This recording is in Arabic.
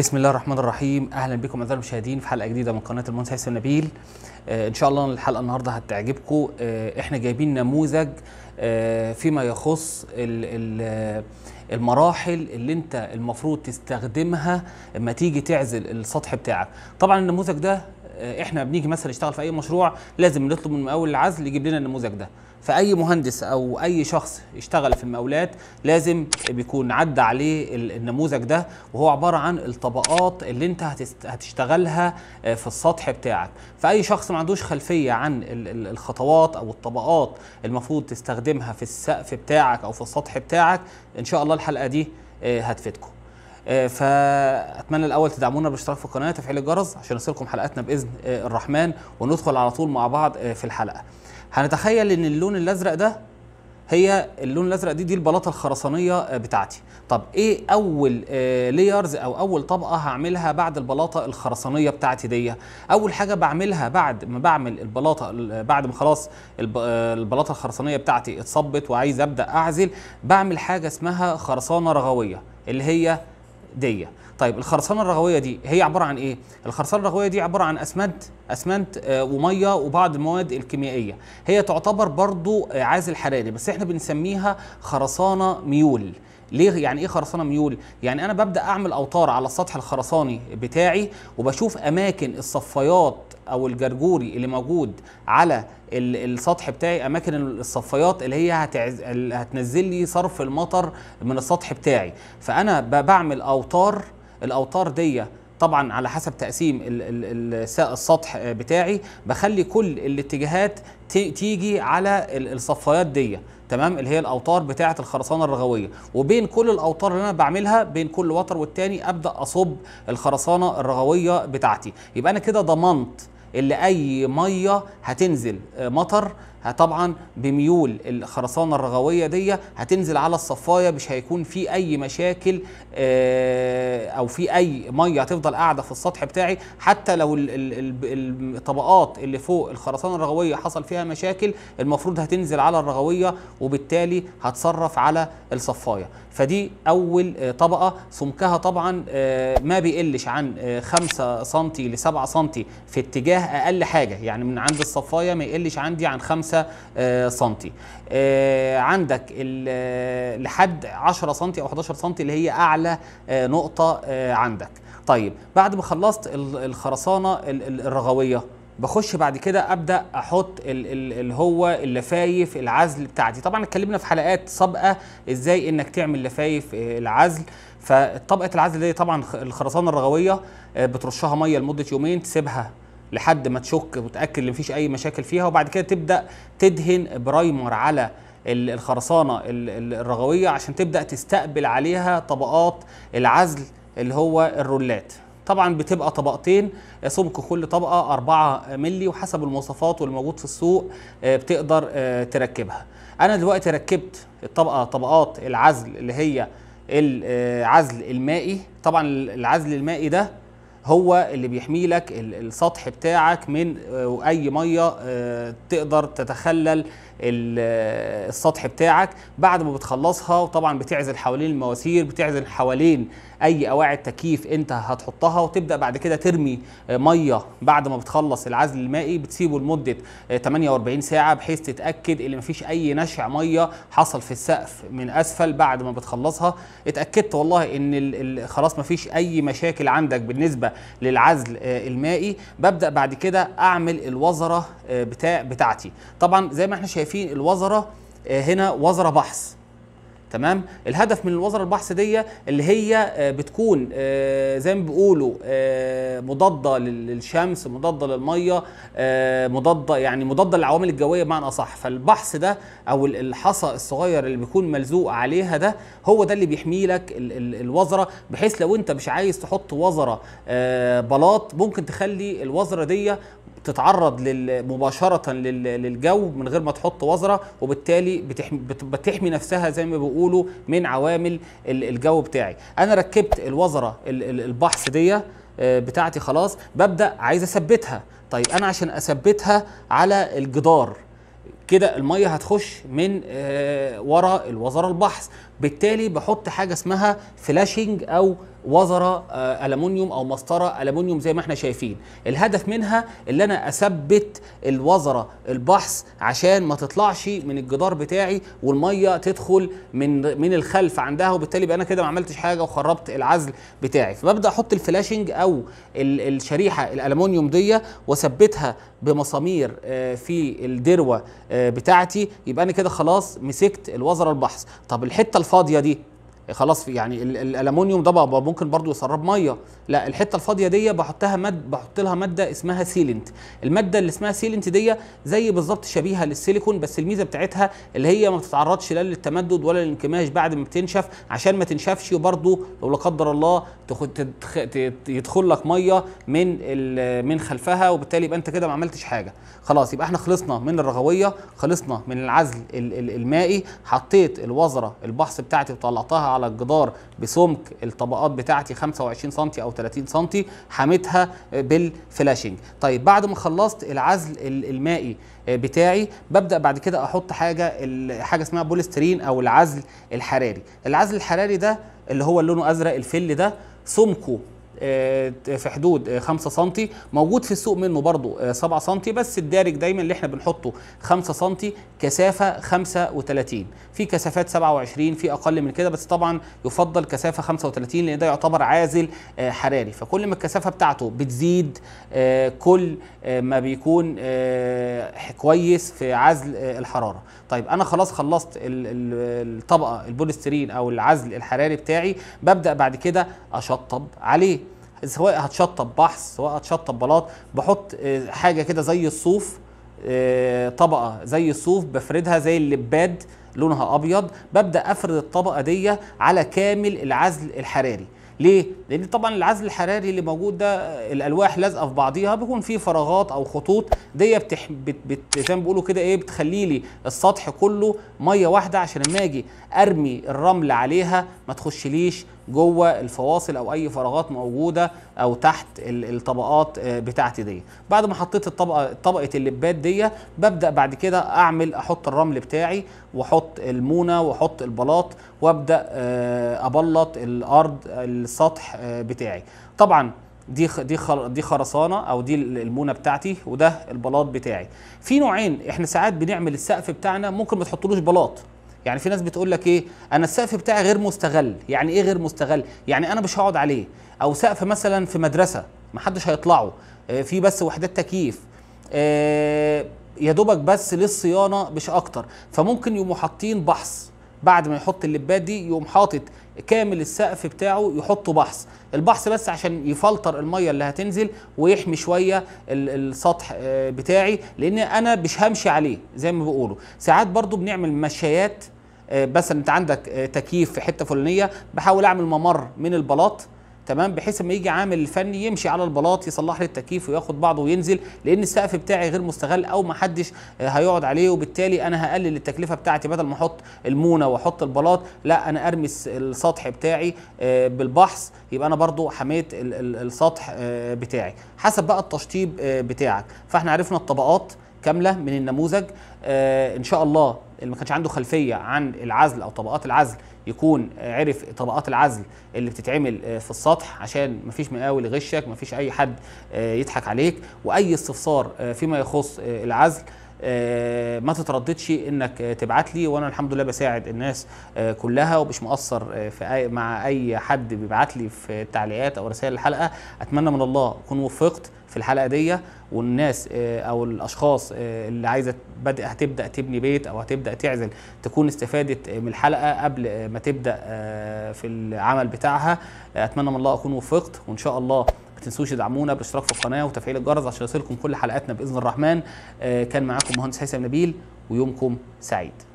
بسم الله الرحمن الرحيم اهلا بكم اعزائي المشاهدين في حلقه جديده من قناه المهندس حسين نبيل آه ان شاء الله الحلقه النهارده هتعجبكم آه احنا جايبين نموذج آه فيما يخص آه، المراحل اللي انت المفروض تستخدمها لما تيجي تعزل السطح بتاعك طبعا النموذج ده آه، احنا بنيجي مثلا نشتغل في اي مشروع لازم نطلب من مقاول العزل يجيب لنا النموذج ده فاي مهندس او اي شخص اشتغل في المقاولات لازم بيكون عدى عليه النموذج ده وهو عباره عن الطبقات اللي انت هتشتغلها آه، في السطح بتاعك فاي شخص ما عندوش خلفيه عن الخطوات او الطبقات المفروض تستخدمها في السقف بتاعك او في السطح بتاعك ان شاء الله الحلقه دي آه، هتفيدكم آه، فاتمنى الاول تدعمونا بالاشتراك في القناه وتفعيل الجرس عشان يوصلكم حلقاتنا باذن آه، الرحمن وندخل على طول مع بعض آه، في الحلقه هنتخيل ان اللون الازرق ده هي اللون الازرق دي دي البلاطه الخرسانيه بتاعتي طب ايه اول ليرز او اول طبقه هعملها بعد البلاطه الخرسانيه بتاعتي دي اول حاجه بعملها بعد ما بعمل البلاطه بعد ما خلاص البلاطه الخرسانيه بتاعتي اتصبت وعايز ابدا اعزل بعمل حاجه اسمها خرسانه رغويه اللي هي دية طيب الخرسانه الرغويه دي هي عباره عن ايه الخرسانه الرغويه دي عباره عن اسمنت اسمنت آه، وميه وبعض المواد الكيميائيه هي تعتبر برضو عازل حراري بس احنا بنسميها خرسانه ميول ليه يعني ايه خرسانه ميول يعني انا ببدا اعمل اوتار على السطح الخرساني بتاعي وبشوف اماكن الصفايات او الجرجوري اللي موجود على السطح بتاعي اماكن الصفيات اللي هي هتعز... هتنزل لي صرف المطر من السطح بتاعي فانا بعمل اوتار الاوتار دي طبعا على حسب تقسيم السطح بتاعي بخلي كل الاتجاهات تيجي على الصفايات دي تمام اللي هي الاوتار بتاعه الخرسانه الرغويه وبين كل الاوتار اللي انا بعملها بين كل وتر والتاني ابدا اصب الخرسانه الرغويه بتاعتي يبقى انا كده ضمنت اللي اي ميه هتنزل آه، مطر طبعا بميول الخرسانه الرغويه دي هتنزل على الصفايه مش هيكون في اي مشاكل آه، او في اي ميه هتفضل قاعده في السطح بتاعي حتى لو الطبقات اللي فوق الخرسانه الرغويه حصل فيها مشاكل المفروض هتنزل على الرغويه وبالتالي هتصرف على الصفايه فدي اول آه، طبقه سمكها طبعا آه، ما بيقلش عن 5 سم ل 7 سم في اتجاه اقل حاجه يعني من عند الصفايه ما يقلش عندي عن 5 آه، سم عندك لحد 10 سم او 11 سم اللي هي اعلى نقطه آه، عندك طيب بعد ما خلصت الخرسانه الرغويه بخش بعد كده ابدا احط اللي هو اللفايف العزل بتاعتي طبعا اتكلمنا في حلقات سابقه ازاي انك تعمل لفايف آه، العزل فطبقه العزل دي طبعا الخرسانه الرغويه آه، بترشها ميه لمده يومين تسيبها لحد ما تشك وتاكد ان مفيش اي مشاكل فيها وبعد كده تبدا تدهن برايمر على الخرسانه الرغويه عشان تبدا تستقبل عليها طبقات العزل اللي هو الرولات طبعا بتبقى طبقتين سمك كل طبقه 4 مللي وحسب المواصفات والموجود في السوق آه، بتقدر آه، تركبها انا دلوقتي ركبت الطبقه طبقات العزل اللي هي العزل آه، المائي طبعا العزل المائي ده هو اللي بيحمي لك السطح بتاعك من اي ميه تقدر تتخلل السطح بتاعك بعد ما بتخلصها وطبعا بتعزل حوالين المواسير بتعزل حوالين اي قواعد تكييف انت هتحطها وتبدا بعد كده ترمي آه، ميه بعد ما بتخلص العزل المائي بتسيبه لمده 48 آه، ساعه بحيث تتاكد ان مفيش اي نشع ميه حصل في السقف من اسفل بعد ما بتخلصها اتاكدت والله ان خلاص مفيش اي مشاكل عندك بالنسبه للعزل آه، المائي ببدا بعد كده اعمل الوزره بتاع بتاعتي طبعا زي ما احنا شايفين شايفين الوزرة آه، هنا وزرة بحث تمام الهدف من الوزرة البحث دي اللي هي آه، بتكون آه، زي ما بيقولوا مضاده للشمس مضاده للميه مضاده يعني مضاده للعوامل الجويه بمعنى اصح فالبحث ده او الحصى الصغير اللي بيكون ملزوق عليها ده هو ده اللي بيحمي لك الوزره بحيث لو انت مش عايز تحط وزره بلاط ممكن تخلي الوزره دي تتعرض مباشره للجو من غير ما تحط وزره وبالتالي بتحمي, بتحمي نفسها زي ما بيقولوا من عوامل الجو بتاعي انا ركبت الوزره البحث دي آه، بتاعتي خلاص ببدا عايز اثبتها طيب انا عشان اثبتها على الجدار كده الميه هتخش من آه، ورا الوزاره البحث بالتالي بحط حاجه اسمها فلاشنج او وزره آه، ألمونيوم أو مسطرة ألمونيوم زي ما احنا شايفين الهدف منها اللي أنا أثبت الوزره البحث عشان ما تطلعش من الجدار بتاعي والمية تدخل من من الخلف عندها وبالتالي بقى أنا كده ما عملتش حاجة وخربت العزل بتاعي فببدأ أحط الفلاشنج أو الشريحة الألمونيوم دي وأثبتها بمسامير آه، في الدروة آه، بتاعتي يبقى أنا كده خلاص مسكت الوزره البحث طب الحتة الفاضية دي خلاص يعني الالومنيوم ده بقى ممكن برضو يسرب ميه لا الحته الفاضيه دي بحطها مد بحط لها ماده اسمها سيلنت الماده اللي اسمها سيلنت دي زي بالظبط شبيهه للسيليكون بس الميزه بتاعتها اللي هي ما بتتعرضش لا للتمدد ولا للانكماش بعد ما بتنشف عشان ما تنشفش وبرضو لو لا قدر الله يدخل لك ميه من من خلفها وبالتالي يبقى انت كده ما عملتش حاجه خلاص يبقى احنا خلصنا من الرغويه خلصنا من العزل المائي حطيت الوزره البحث بتاعتي وطلعتها على على الجدار بسمك الطبقات بتاعتي 25 سم او 30 سم حميتها بالفلاشنج طيب بعد ما خلصت العزل المائي آه، بتاعي ببدا بعد كده احط حاجه حاجه اسمها بوليسترين او العزل الحراري العزل الحراري ده اللي هو لونه ازرق الفل ده سمكه آه، في حدود 5 آه، سم موجود في السوق منه برضو 7 آه، سم بس الدارج دايما اللي احنا بنحطه 5 سم كثافه 35 في كثافات 27 في اقل من كده بس طبعا يفضل كثافه 35 لان ده يعتبر عازل حراري فكل ما الكثافه بتاعته بتزيد كل ما بيكون كويس في عزل الحراره طيب انا خلاص خلصت الطبقه البوليسترين او العزل الحراري بتاعي ببدا بعد كده اشطب عليه سواء هتشطب بحث سواء هتشطب بلاط بحط آه، حاجه كده زي الصوف آه، طبقه زي الصوف بفردها زي اللباد لونها ابيض ببدا افرد الطبقه دي على كامل العزل الحراري ليه؟ لان طبعا العزل الحراري اللي موجود ده آه، الالواح لازقه في بعضيها بيكون في فراغات او خطوط دي بتح... بت... بت... زي ما بيقولوا كده ايه بتخلي لي السطح كله ميه واحده عشان لما اجي ارمي الرمل عليها ما تخشليش جوه الفواصل او اي فراغات موجوده او تحت الطبقات آه، بتاعتي دي بعد ما حطيت الطبقه طبقه اللبات دي ببدا بعد كده اعمل احط الرمل بتاعي واحط المونه واحط البلاط وابدا آه، ابلط الارض السطح آه، بتاعي طبعا دي دي دي خرسانه او دي المونه بتاعتي وده البلاط بتاعي في نوعين احنا ساعات بنعمل السقف بتاعنا ممكن ما تحطلوش بلاط يعني في ناس بتقول لك ايه انا السقف بتاعي غير مستغل يعني ايه غير مستغل يعني انا مش هقعد عليه او سقف مثلا في مدرسه محدش هيطلعه آه، في بس وحدات تكييف آه، يا دوبك بس للصيانه مش اكتر فممكن يقوموا حاطين بحص بعد ما يحط اللبات دي يقوم حاطط كامل السقف بتاعه يحطه بحص البحص بس عشان يفلتر الميه اللي هتنزل ويحمي شويه السطح آه، بتاعي لان انا مش همشي عليه زي ما بيقولوا ساعات برضو بنعمل مشايات بس آه، انت عندك آه، تكييف في حته فلانيه بحاول اعمل ممر من البلاط تمام بحيث اما يجي عامل الفني يمشي على البلاط يصلح لي التكييف وياخد بعضه وينزل لان السقف بتاعي غير مستغل او ما حدش آه، هيقعد عليه وبالتالي انا هقلل التكلفه بتاعتي بدل ما احط المونه واحط البلاط لا انا ارمي السطح بتاعي آه، بالبحث يبقى انا برضو حميت السطح آه، بتاعي حسب بقى التشطيب بتاعك فاحنا عرفنا الطبقات كامله من النموذج ان شاء الله اللي ما كانش عنده خلفيه عن العزل او طبقات العزل يكون عرف طبقات العزل اللي بتتعمل آه، في السطح عشان ما فيش مقاول يغشك ما فيش اي حد آه، يضحك عليك واي استفسار آه، فيما يخص العزل آه، ما تترددش انك تبعت لي وانا الحمد لله بساعد الناس آه، كلها ومش مقصر آه، في أي مع اي حد بيبعت لي في التعليقات او رسائل الحلقه اتمنى من الله اكون وفقت في الحلقه دي والناس او الاشخاص اللي عايزه بدأ هتبدا تبني بيت او هتبدا تعزل تكون استفادت من الحلقه قبل ما تبدا في العمل بتاعها اتمنى من الله اكون وفقت وان شاء الله تنسوش تدعمونا بالاشتراك في القناه وتفعيل الجرس عشان يصلكم كل حلقاتنا باذن الرحمن آه، كان معاكم مهندس هيثم نبيل ويومكم سعيد